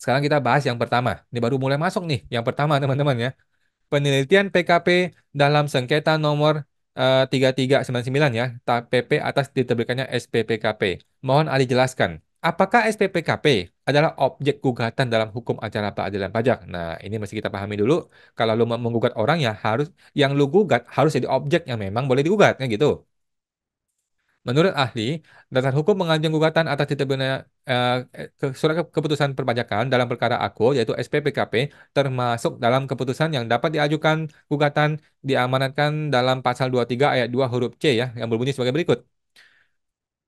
Sekarang kita bahas yang pertama. Ini baru mulai masuk nih, yang pertama teman-teman ya. Penelitian PKP dalam sengketa nomor uh, eh, 3399 ya, PP atas diterbitkannya SPPKP. Mohon Ali jelaskan, apakah SPPKP adalah objek gugatan dalam hukum acara peradilan pajak? Nah, ini mesti kita pahami dulu. Kalau lu menggugat orang ya harus yang lu gugat harus jadi objek yang memang boleh digugat, kan gitu. Menurut ahli, dasar hukum mengajukan gugatan atas diterbitnya uh, eh, ke surat keputusan perpajakan dalam perkara aku, yaitu SPPKP, termasuk dalam keputusan yang dapat diajukan gugatan diamanatkan dalam pasal 23 ayat 2 huruf C ya, yang berbunyi sebagai berikut.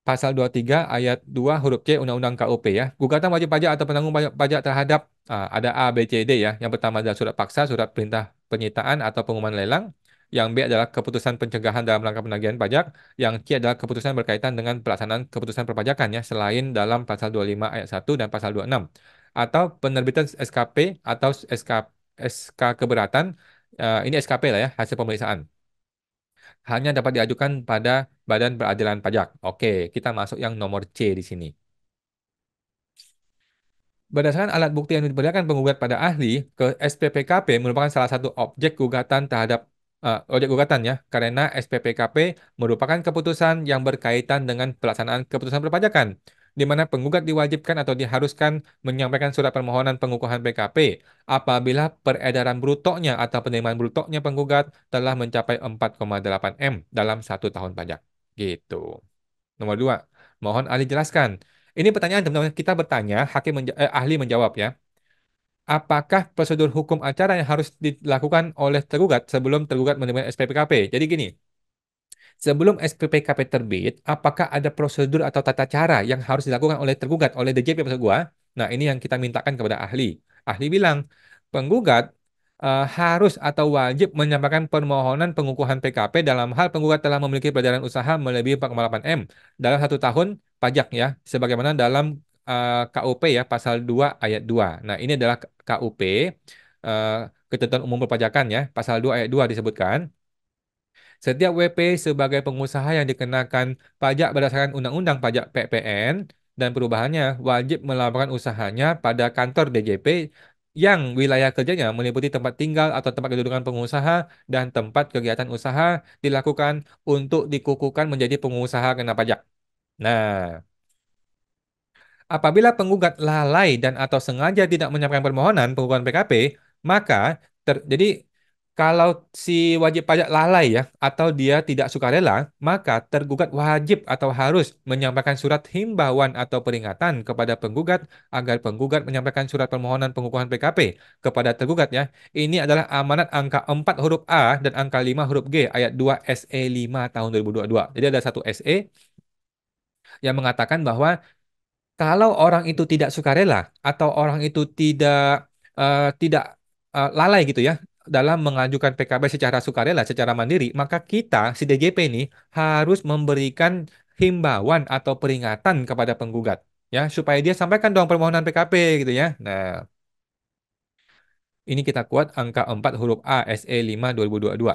Pasal 23 ayat 2 huruf C Undang-Undang KUP ya. Gugatan wajib pajak atau penanggung pajak terhadap uh, ada A, B, C, D ya. Yang pertama adalah surat paksa, surat perintah penyitaan atau pengumuman lelang yang B adalah keputusan pencegahan dalam rangka penagihan pajak, yang C adalah keputusan berkaitan dengan pelaksanaan keputusan perpajakan ya selain dalam pasal 25 ayat 1 dan pasal 26 atau penerbitan SKP atau SK SK keberatan uh, ini SKP lah ya hasil pemeriksaan hanya dapat diajukan pada Badan Peradilan Pajak. Oke, kita masuk yang nomor C di sini. Berdasarkan alat bukti yang diperlihatkan penggugat pada ahli, ke SPPKP merupakan salah satu objek gugatan terhadap uh, ojek gugatan ya, karena SPPKP merupakan keputusan yang berkaitan dengan pelaksanaan keputusan perpajakan, di mana penggugat diwajibkan atau diharuskan menyampaikan surat permohonan pengukuhan PKP apabila peredaran brutonya atau penerimaan brutonya penggugat telah mencapai 4,8 M dalam satu tahun pajak. Gitu. Nomor dua, mohon ahli jelaskan. Ini pertanyaan teman-teman kita bertanya, hakim menja eh, ahli menjawab ya apakah prosedur hukum acara yang harus dilakukan oleh tergugat sebelum tergugat menerima SPPKP. Jadi gini, sebelum SPPKP terbit, apakah ada prosedur atau tata cara yang harus dilakukan oleh tergugat, oleh DJP maksud gua? Nah, ini yang kita mintakan kepada ahli. Ahli bilang, penggugat uh, eh, harus atau wajib menyampaikan permohonan pengukuhan PKP dalam hal penggugat telah memiliki perjalanan usaha melebihi 4,8 M dalam satu tahun pajak ya, sebagaimana dalam Eh, KUP ya pasal 2 ayat 2. Nah, ini adalah KUP eh, ketentuan umum perpajakan ya, pasal 2 ayat 2 disebutkan setiap WP sebagai pengusaha yang dikenakan pajak berdasarkan undang-undang pajak PPN dan perubahannya wajib melaporkan usahanya pada kantor DJP yang wilayah kerjanya meliputi tempat tinggal atau tempat kedudukan pengusaha dan tempat kegiatan usaha dilakukan untuk dikukuhkan menjadi pengusaha kena pajak. Nah, Apabila penggugat lalai dan atau sengaja tidak menyampaikan permohonan pengukuhan PKP, maka ter, jadi kalau si wajib pajak lalai ya atau dia tidak sukarela, maka tergugat wajib atau harus menyampaikan surat himbauan atau peringatan kepada penggugat agar penggugat menyampaikan surat permohonan pengukuhan PKP kepada tergugat ya. Ini adalah amanat angka 4 huruf A dan angka 5 huruf G ayat 2 SE 5 tahun 2022. Jadi ada satu SE yang mengatakan bahwa kalau orang itu tidak sukarela atau orang itu tidak uh, tidak uh, lalai gitu ya dalam mengajukan PKB secara sukarela, secara mandiri, maka kita si DJP ini harus memberikan himbauan atau peringatan kepada penggugat ya supaya dia sampaikan dong permohonan PKP gitu ya. Nah, ini kita kuat angka 4 huruf A SE 5 2022.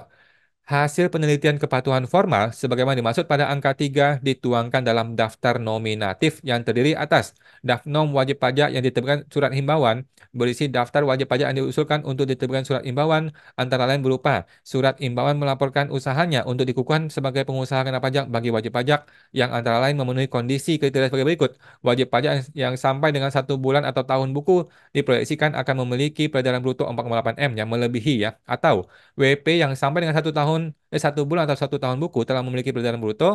Hasil penelitian kepatuhan formal sebagaimana dimaksud pada angka 3 dituangkan dalam daftar nominatif yang terdiri atas dafnom wajib pajak yang diterbitkan surat himbauan berisi daftar wajib pajak yang diusulkan untuk diterbitkan surat himbauan antara lain berupa surat himbauan melaporkan usahanya untuk dikukuhkan sebagai pengusaha kena pajak bagi wajib pajak yang antara lain memenuhi kondisi kriteria sebagai berikut wajib pajak yang sampai dengan satu bulan atau tahun buku diproyeksikan akan memiliki peredaran bruto 4,8 M yang melebihi ya atau WP yang sampai dengan satu tahun tahun eh, satu bulan atau satu tahun buku telah memiliki peredaran bruto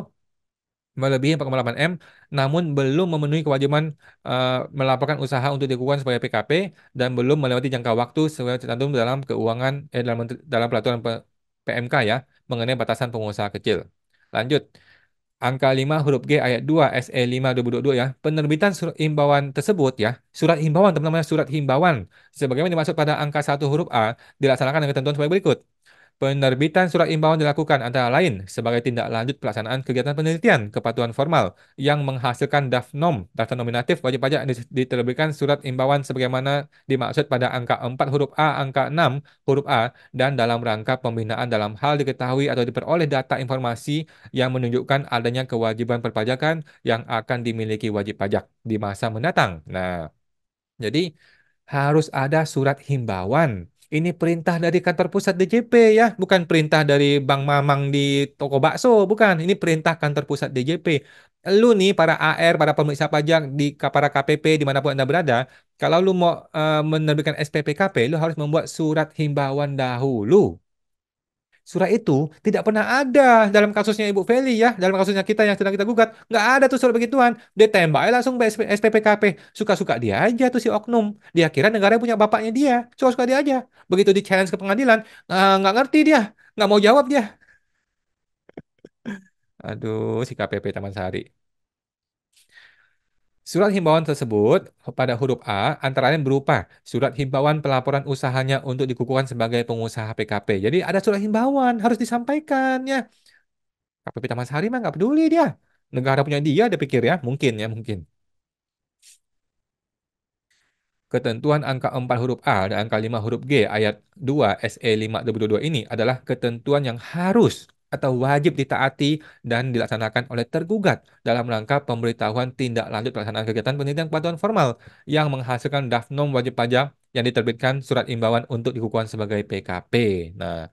melebihi 4,8 M namun belum memenuhi kewajiban uh, melaporkan usaha untuk dilakukan sebagai PKP dan belum melewati jangka waktu sesuai tercantum dalam keuangan eh, dalam dalam peraturan PMK ya mengenai batasan pengusaha kecil. Lanjut. Angka 5 huruf G ayat 2 SE 5 2022 ya. Penerbitan surat himbauan tersebut ya. Surat himbauan teman-teman surat himbauan sebagaimana dimaksud pada angka 1 huruf A dilaksanakan dengan ketentuan sebagai berikut. Penerbitan surat imbauan dilakukan antara lain sebagai tindak lanjut pelaksanaan kegiatan penelitian kepatuhan formal yang menghasilkan DAFNOM, daftar nominatif wajib pajak yang diterbitkan surat imbauan sebagaimana dimaksud pada angka 4 huruf A, angka 6 huruf A, dan dalam rangka pembinaan dalam hal diketahui atau diperoleh data informasi yang menunjukkan adanya kewajiban perpajakan yang akan dimiliki wajib pajak di masa mendatang. Nah, jadi harus ada surat himbauan ini perintah dari kantor pusat DJP ya, bukan perintah dari Bang Mamang di toko bakso, bukan. Ini perintah kantor pusat DJP. Lu nih para AR, para pemeriksa pajak di para KPP dimanapun Anda berada, kalau lu mau uh, menerbitkan SPPKP, lu harus membuat surat himbauan dahulu surat itu tidak pernah ada dalam kasusnya Ibu Feli ya, dalam kasusnya kita yang sedang kita gugat, nggak ada tuh surat begituan. Dia tembak langsung SP, SPPKP, suka-suka dia aja tuh si oknum. Dia kira negara punya bapaknya dia, suka-suka dia aja. Begitu di challenge ke pengadilan, eh, nggak ngerti dia, nggak mau jawab dia. Aduh, si KPP Taman Sari. Surat himbauan tersebut pada huruf A antara lain berupa surat himbauan pelaporan usahanya untuk dikukuhkan sebagai pengusaha PKP. Jadi ada surat himbauan harus disampaikan ya. KPP Taman Sari mah nggak peduli dia. Negara punya dia dia pikir ya, mungkin ya, mungkin. Ketentuan angka 4 huruf A dan angka 5 huruf G ayat 2 SE puluh dua ini adalah ketentuan yang harus atau wajib ditaati dan dilaksanakan oleh tergugat dalam rangka pemberitahuan tindak lanjut pelaksanaan kegiatan penelitian kepatuhan formal yang menghasilkan dafnom wajib pajak yang diterbitkan surat imbauan untuk dikukuhkan sebagai PKP. Nah,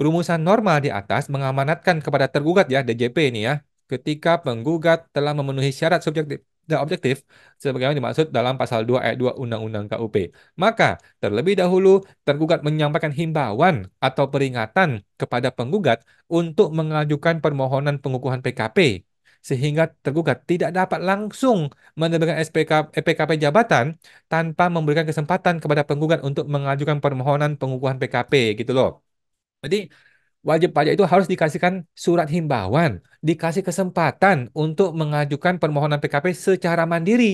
rumusan norma di atas mengamanatkan kepada tergugat ya DJP ini ya ketika penggugat telah memenuhi syarat subjektif dan objektif sebagaimana dimaksud dalam pasal 2 ayat 2 Undang-Undang KUP. Maka, terlebih dahulu tergugat menyampaikan himbauan atau peringatan kepada penggugat untuk mengajukan permohonan pengukuhan PKP sehingga tergugat tidak dapat langsung menerbitkan SPK, PKP jabatan tanpa memberikan kesempatan kepada penggugat untuk mengajukan permohonan pengukuhan PKP gitu loh. Jadi wajib pajak itu harus dikasihkan surat himbauan, dikasih kesempatan untuk mengajukan permohonan PKP secara mandiri.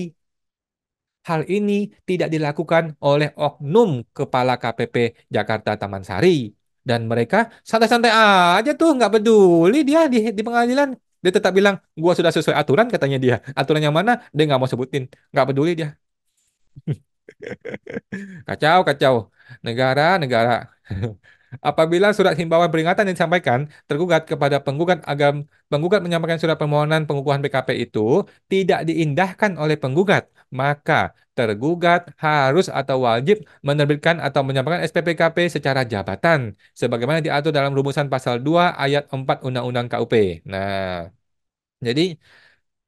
Hal ini tidak dilakukan oleh oknum kepala KPP Jakarta Taman Sari. Dan mereka santai-santai aja tuh, nggak peduli dia di, di pengadilan. Dia tetap bilang, gue sudah sesuai aturan katanya dia. Aturan yang mana, dia nggak mau sebutin. Nggak peduli dia. kacau, kacau. Negara, negara. Apabila surat himbauan peringatan yang disampaikan tergugat kepada penggugat agar penggugat menyampaikan surat permohonan pengukuhan PKP itu tidak diindahkan oleh penggugat, maka tergugat harus atau wajib menerbitkan atau menyampaikan SPPKP secara jabatan sebagaimana diatur dalam rumusan pasal 2 ayat 4 Undang-Undang KUP. Nah, jadi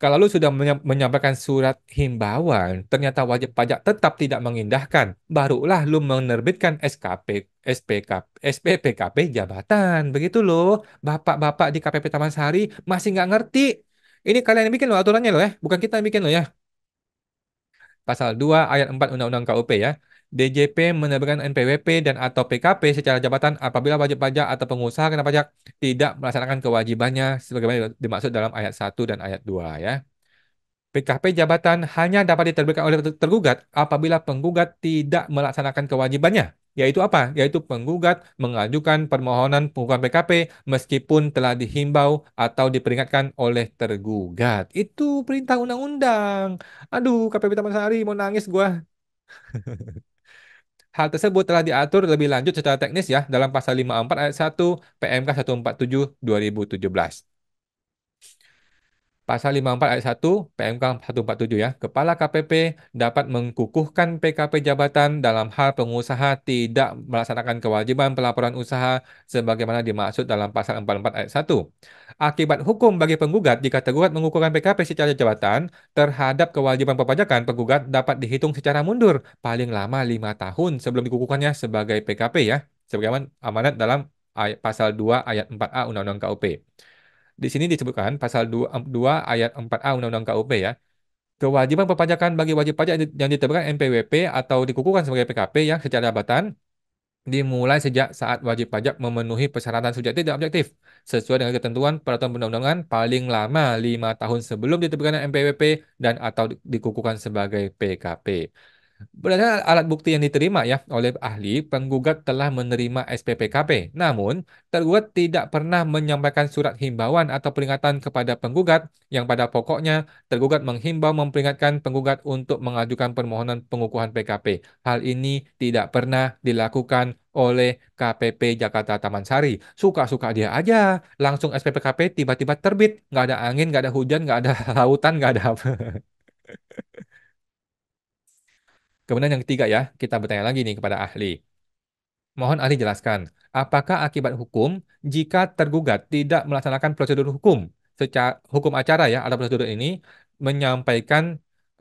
kalau lu sudah menyampaikan surat himbauan, ternyata wajib pajak tetap tidak mengindahkan, barulah lu menerbitkan SKP SPK, SPPKP jabatan. Begitu loh, bapak-bapak di KPP Taman Sari masih nggak ngerti. Ini kalian yang bikin loh aturannya loh ya, bukan kita yang bikin loh ya. Pasal 2 ayat 4 Undang-Undang KUP ya. DJP menerbitkan NPWP dan atau PKP secara jabatan apabila wajib pajak atau pengusaha kena pajak tidak melaksanakan kewajibannya sebagaimana dimaksud dalam ayat 1 dan ayat 2 ya. PKP jabatan hanya dapat diterbitkan oleh tergugat apabila penggugat tidak melaksanakan kewajibannya yaitu apa? Yaitu penggugat mengajukan permohonan pengukuhan PKP meskipun telah dihimbau atau diperingatkan oleh tergugat. Itu perintah undang-undang. Aduh, KPP Taman Sari mau nangis gua. Hal tersebut telah diatur lebih lanjut secara teknis ya dalam pasal 54 ayat 1 PMK 147 2017. Pasal 54 ayat 1 PMK 147 ya. Kepala KPP dapat mengkukuhkan PKP jabatan dalam hal pengusaha tidak melaksanakan kewajiban pelaporan usaha sebagaimana dimaksud dalam pasal 44 ayat 1. Akibat hukum bagi penggugat jika tergugat mengukuhkan PKP secara jabatan terhadap kewajiban perpajakan penggugat dapat dihitung secara mundur paling lama 5 tahun sebelum dikukuhkannya sebagai PKP ya. Sebagaimana amanat dalam pasal 2 ayat 4A Undang-Undang KUP. Di sini disebutkan pasal 2, ayat 4A Undang-Undang KUP ya. Kewajiban perpajakan bagi wajib pajak yang diterbitkan NPWP atau dikukuhkan sebagai PKP yang secara batan dimulai sejak saat wajib pajak memenuhi persyaratan subjektif dan objektif sesuai dengan ketentuan peraturan perundang-undangan paling lama 5 tahun sebelum diterbitkan MPWP dan atau dikukuhkan sebagai PKP. Berdasarkan alat bukti yang diterima ya oleh ahli, penggugat telah menerima SPPKP. Namun, tergugat tidak pernah menyampaikan surat himbauan atau peringatan kepada penggugat yang pada pokoknya tergugat menghimbau memperingatkan penggugat untuk mengajukan permohonan pengukuhan PKP. Hal ini tidak pernah dilakukan oleh KPP Jakarta Taman Sari. Suka-suka dia aja. Langsung SPPKP tiba-tiba terbit. Nggak ada angin, nggak ada hujan, nggak ada lautan, nggak ada apa. Kemudian yang ketiga ya, kita bertanya lagi nih kepada ahli. Mohon ahli jelaskan, apakah akibat hukum jika tergugat tidak melaksanakan prosedur hukum, secara hukum acara ya, atau prosedur ini menyampaikan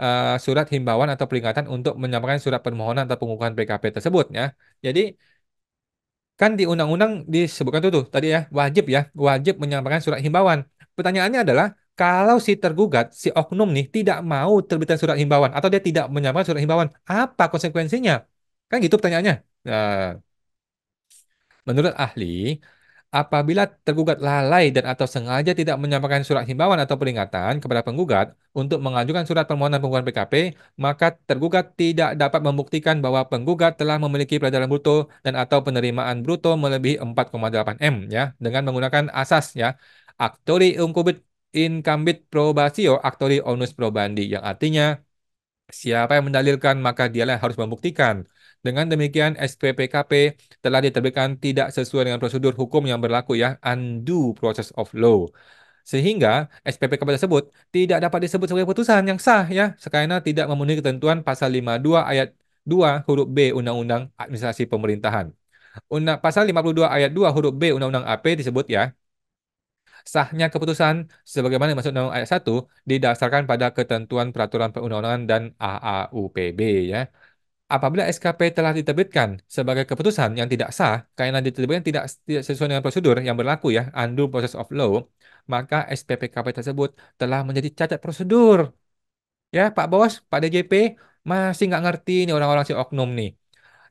uh, surat himbauan atau peringatan untuk menyampaikan surat permohonan atau pengukuhan PKP tersebut ya. Jadi kan di undang-undang disebutkan itu tuh tadi ya, wajib ya, wajib menyampaikan surat himbauan. Pertanyaannya adalah kalau si tergugat, si oknum nih tidak mau terbitkan surat himbauan atau dia tidak menyampaikan surat himbauan, apa konsekuensinya? Kan gitu pertanyaannya. Nah, menurut ahli, apabila tergugat lalai dan atau sengaja tidak menyampaikan surat himbauan atau peringatan kepada penggugat untuk mengajukan surat permohonan penggugatan PKP, maka tergugat tidak dapat membuktikan bahwa penggugat telah memiliki pelajaran bruto dan atau penerimaan bruto melebihi 4,8 M ya dengan menggunakan asas ya. aktori umkubit incumbit probatio actori onus probandi yang artinya siapa yang mendalilkan maka dialah harus membuktikan. Dengan demikian SPPKP telah diterbitkan tidak sesuai dengan prosedur hukum yang berlaku ya undo process of law sehingga SPPKP tersebut tidak dapat disebut sebagai putusan yang sah ya karena tidak memenuhi ketentuan pasal 52 ayat 2 huruf B Undang-Undang Administrasi Pemerintahan. Undang pasal 52 ayat 2 huruf B Undang-Undang AP disebut ya Sahnya keputusan sebagaimana dimaksud dalam ayat 1 didasarkan pada ketentuan peraturan perundang-undangan dan AAUPB ya. Apabila SKP telah diterbitkan sebagai keputusan yang tidak sah karena diterbitkan tidak, sesuai dengan prosedur yang berlaku ya, undue process of law, maka SPPKP tersebut telah menjadi cacat prosedur. Ya, Pak Bos, Pak DJP masih nggak ngerti nih orang-orang si oknum nih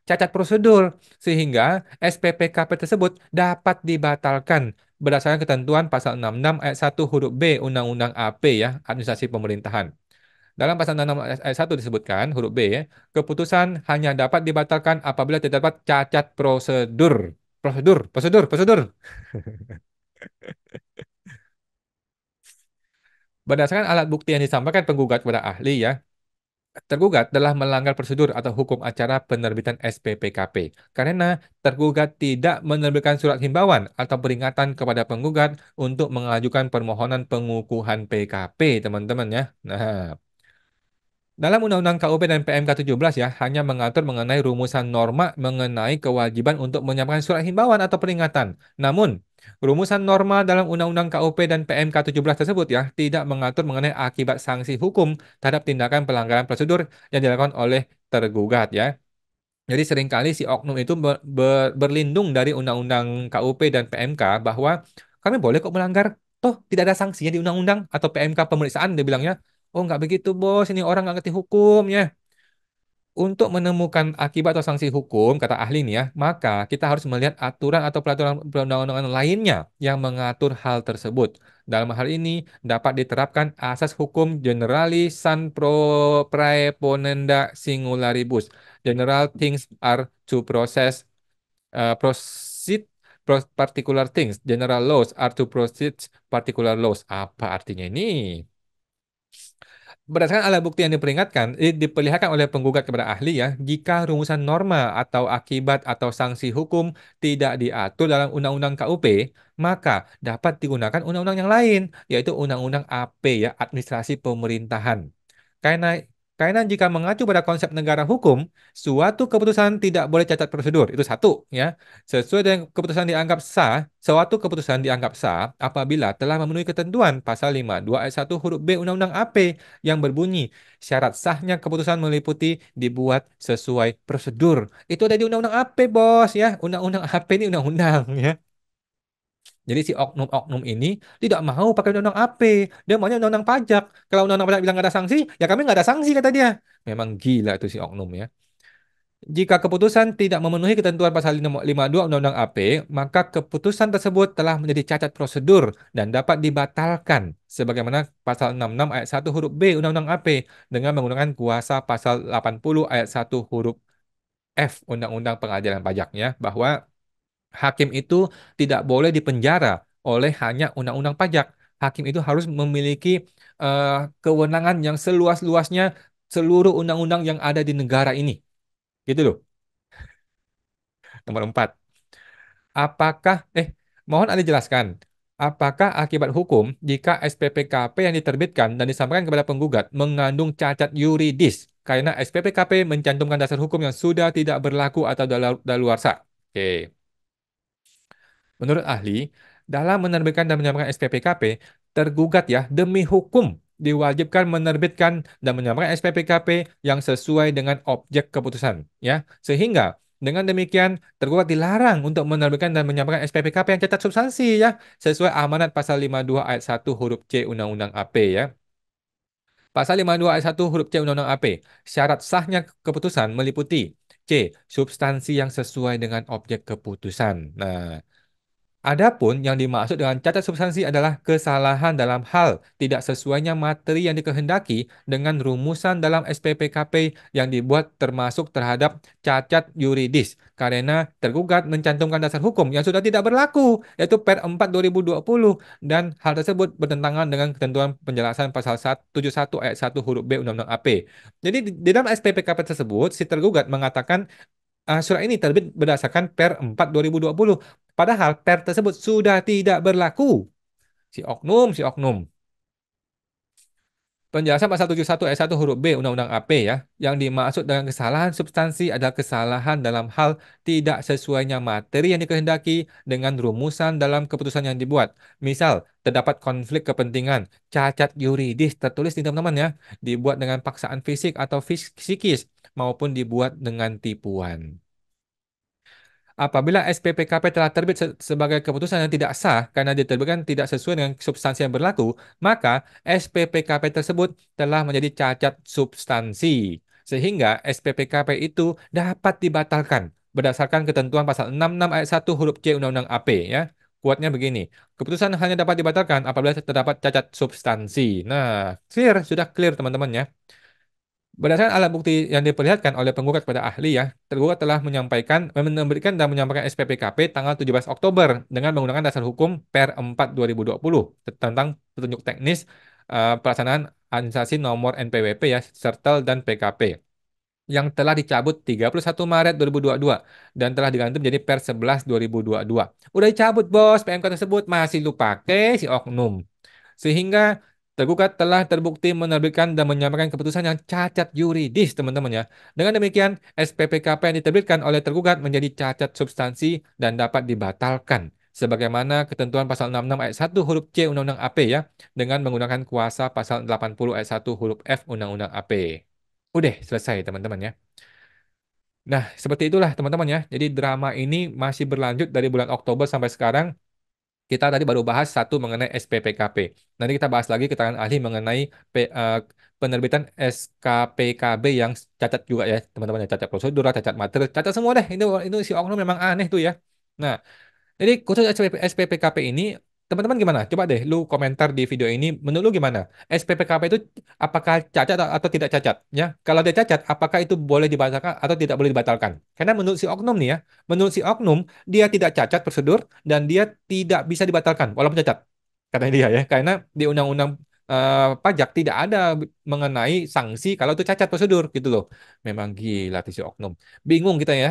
cacat prosedur sehingga SPPKP tersebut dapat dibatalkan berdasarkan ketentuan pasal 66 ayat 1 huruf B Undang-Undang AP ya, Administrasi Pemerintahan. Dalam pasal 66 ayat 1 disebutkan huruf B ya, keputusan hanya dapat dibatalkan apabila terdapat cacat prosedur. Prosedur, prosedur, prosedur. berdasarkan alat bukti yang disampaikan penggugat kepada ahli ya, Tergugat telah melanggar prosedur atau hukum acara penerbitan SPPKP karena tergugat tidak menerbitkan surat himbauan atau peringatan kepada penggugat untuk mengajukan permohonan pengukuhan PKP, teman-teman ya. Nah, dalam Undang-Undang KUP dan PMK 17 ya, hanya mengatur mengenai rumusan norma mengenai kewajiban untuk menyampaikan surat himbauan atau peringatan. Namun, Rumusan norma dalam Undang-Undang KUP dan PMK 17 tersebut ya tidak mengatur mengenai akibat sanksi hukum terhadap tindakan pelanggaran prosedur yang dilakukan oleh tergugat ya. Jadi seringkali si oknum itu ber, ber, berlindung dari Undang-Undang KUP dan PMK bahwa kami boleh kok melanggar, toh tidak ada sanksinya di Undang-Undang atau PMK pemeriksaan dia bilangnya, oh nggak begitu bos, ini orang nggak ngerti hukumnya. Untuk menemukan akibat atau sanksi hukum, kata ahli ini ya, maka kita harus melihat aturan atau peraturan perundang-undangan lainnya yang mengatur hal tersebut. Dalam hal ini, dapat diterapkan asas hukum generali san pro praeponenda singularibus. General things are to process uh, proceed particular things. General laws are to proceed particular laws. Apa artinya ini? Berdasarkan alat bukti yang diperingatkan, diperlihatkan oleh penggugat kepada ahli ya, jika rumusan norma atau akibat atau sanksi hukum tidak diatur dalam Undang-Undang KUP, maka dapat digunakan undang-undang yang lain, yaitu Undang-Undang AP ya, Administrasi Pemerintahan. Karena karena jika mengacu pada konsep negara hukum, suatu keputusan tidak boleh cacat prosedur. Itu satu, ya. Sesuai dengan keputusan dianggap sah, suatu keputusan dianggap sah apabila telah memenuhi ketentuan pasal 52 ayat 1 huruf B Undang-Undang AP yang berbunyi syarat sahnya keputusan meliputi dibuat sesuai prosedur. Itu ada di Undang-Undang AP, Bos, ya. Undang-Undang AP ini undang-undang, ya. Jadi si oknum-oknum ini tidak mau pakai undang-undang AP, dia maunya undang-undang pajak. Kalau undang-undang pajak bilang nggak ada sanksi, ya kami nggak ada sanksi kata dia. Memang gila itu si oknum ya. Jika keputusan tidak memenuhi ketentuan pasal 52 Undang-Undang AP, maka keputusan tersebut telah menjadi cacat prosedur dan dapat dibatalkan sebagaimana pasal 66 ayat 1 huruf B Undang-Undang AP dengan menggunakan kuasa pasal 80 ayat 1 huruf F Undang-Undang Pengadilan Pajaknya bahwa hakim itu tidak boleh dipenjara oleh hanya undang-undang pajak. Hakim itu harus memiliki uh, kewenangan yang seluas-luasnya seluruh undang-undang yang ada di negara ini. Gitu loh. Nomor empat. Apakah, eh, mohon Anda jelaskan, apakah akibat hukum jika SPPKP yang diterbitkan dan disampaikan kepada penggugat mengandung cacat yuridis karena SPPKP mencantumkan dasar hukum yang sudah tidak berlaku atau daluarsa? Oke. Okay. Menurut ahli, dalam menerbitkan dan menyampaikan SPPKP, tergugat ya demi hukum diwajibkan menerbitkan dan menyampaikan SPPKP yang sesuai dengan objek keputusan ya. Sehingga dengan demikian, tergugat dilarang untuk menerbitkan dan menyampaikan SPPKP yang cacat substansi ya, sesuai amanat pasal 52 ayat 1 huruf C Undang-Undang AP ya. Pasal 52 ayat 1 huruf C Undang-Undang AP, syarat sahnya keputusan meliputi C. Substansi yang sesuai dengan objek keputusan. Nah, Adapun yang dimaksud dengan cacat substansi adalah kesalahan dalam hal tidak sesuainya materi yang dikehendaki dengan rumusan dalam SPPKP yang dibuat termasuk terhadap cacat yuridis karena tergugat mencantumkan dasar hukum yang sudah tidak berlaku yaitu Per 4 2020 dan hal tersebut bertentangan dengan ketentuan penjelasan pasal 71 ayat 1 huruf B Undang-Undang AP. Jadi di dalam SPPKP tersebut si tergugat mengatakan ah, surat ini terbit berdasarkan Per 4 2020 Padahal per tersebut sudah tidak berlaku. Si oknum, si oknum. Penjelasan pasal 71 ayat 1 huruf B Undang-Undang AP ya, yang dimaksud dengan kesalahan substansi adalah kesalahan dalam hal tidak sesuainya materi yang dikehendaki dengan rumusan dalam keputusan yang dibuat. Misal, terdapat konflik kepentingan, cacat yuridis tertulis di teman-teman ya, dibuat dengan paksaan fisik atau psikis maupun dibuat dengan tipuan. Apabila SPPKP telah terbit se sebagai keputusan yang tidak sah karena diterbitkan tidak sesuai dengan substansi yang berlaku, maka SPPKP tersebut telah menjadi cacat substansi. Sehingga SPPKP itu dapat dibatalkan berdasarkan ketentuan pasal 66 ayat 1 huruf C Undang-Undang AP ya. Kuatnya begini, keputusan hanya dapat dibatalkan apabila terdapat cacat substansi. Nah, clear, sudah clear teman-teman ya. Berdasarkan alat bukti yang diperlihatkan oleh penggugat kepada ahli ya, tergugat telah menyampaikan memberikan dan menyampaikan SPPKP tanggal 17 Oktober dengan menggunakan dasar hukum Per 4 2020 tentang petunjuk teknis uh, pelaksanaan administrasi nomor NPWP ya, sertel dan PKP yang telah dicabut 31 Maret 2022 dan telah diganti menjadi Per 11 2022. Udah dicabut bos PMK tersebut masih lupa pakai si Oknum. Sehingga Tergugat telah terbukti menerbitkan dan menyampaikan keputusan yang cacat yuridis, teman-teman ya. Dengan demikian, SPPKP yang diterbitkan oleh tergugat menjadi cacat substansi dan dapat dibatalkan sebagaimana ketentuan pasal 66 ayat 1 huruf C Undang-Undang AP ya dengan menggunakan kuasa pasal 80 ayat 1 huruf F Undang-Undang AP. Udah selesai teman-teman ya. Nah, seperti itulah teman-teman ya. Jadi drama ini masih berlanjut dari bulan Oktober sampai sekarang kita tadi baru bahas satu mengenai SPPKP. Nanti kita bahas lagi keterangan ahli mengenai P, uh, penerbitan SKPKB yang cacat juga ya, teman-teman. Ya. Cacat prosedur, cacat materi, cacat semua deh. Ini itu si oknum memang aneh tuh ya. Nah, jadi khusus SPPKP ini Teman-teman gimana? Coba deh lu komentar di video ini. Menurut lu gimana? SPPKP itu apakah cacat atau, tidak cacat? Ya, kalau dia cacat, apakah itu boleh dibatalkan atau tidak boleh dibatalkan? Karena menurut si oknum nih ya, menurut si oknum dia tidak cacat prosedur dan dia tidak bisa dibatalkan walaupun cacat. Katanya dia ya, karena di undang-undang Uh, pajak tidak ada mengenai sanksi kalau itu cacat prosedur gitu loh. Memang gila si oknum. Bingung kita ya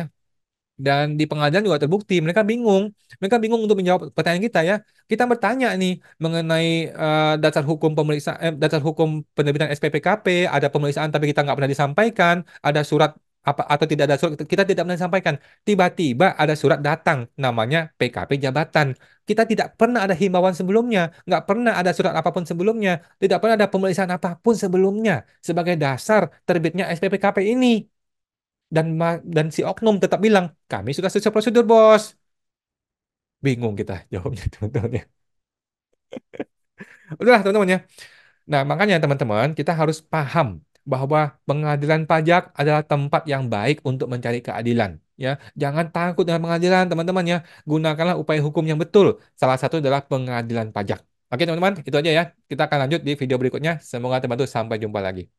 dan di pengadilan juga terbukti mereka bingung mereka bingung untuk menjawab pertanyaan kita ya kita bertanya nih mengenai uh, dasar hukum pemeriksa eh, dasar hukum penerbitan SPPKP ada pemeriksaan tapi kita nggak pernah disampaikan ada surat apa atau tidak ada surat kita tidak pernah disampaikan. tiba-tiba ada surat datang namanya PKP jabatan kita tidak pernah ada himbauan sebelumnya nggak pernah ada surat apapun sebelumnya tidak pernah ada pemeriksaan apapun sebelumnya sebagai dasar terbitnya SPPKP ini dan dan si oknum tetap bilang kami sudah sesuai prosedur bos bingung kita jawabnya teman-teman ya udahlah teman-teman ya nah makanya teman-teman kita harus paham bahwa pengadilan pajak adalah tempat yang baik untuk mencari keadilan ya jangan takut dengan pengadilan teman-teman ya gunakanlah upaya hukum yang betul salah satu adalah pengadilan pajak Oke teman-teman, itu aja ya. Kita akan lanjut di video berikutnya. Semoga terbantu. Sampai jumpa lagi.